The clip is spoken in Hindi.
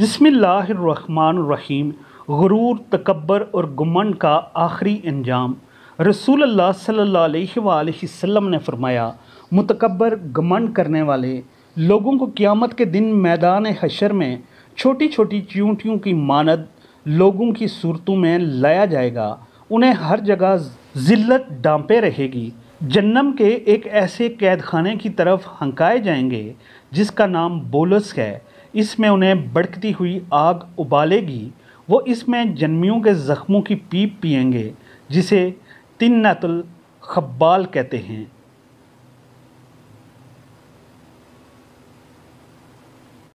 बसमीम गुरूर तकबर और गुमन का आखिरी अंजाम रसूल सल्ला ने फरमाया मुतकबर गमन करने वाले लोगों को क़्यामत के दिन मैदान हशर में छोटी छोटी चींटियों की मानद लोगों की सूरतों में लाया जाएगा उन्हें हर जगह ज़िल्लत डांपे रहेगी जन्नम के एक ऐसे कैद खाने की तरफ हंकाए जाएंगे जिसका नाम बोलस है इसमें उन्हें भड़कती हुई आग उबालेगी वो इसमें जन्मियों के ज़ख्मों की पीप पियेंगे जिसे तिन्नतुल खब्बाल कहते हैं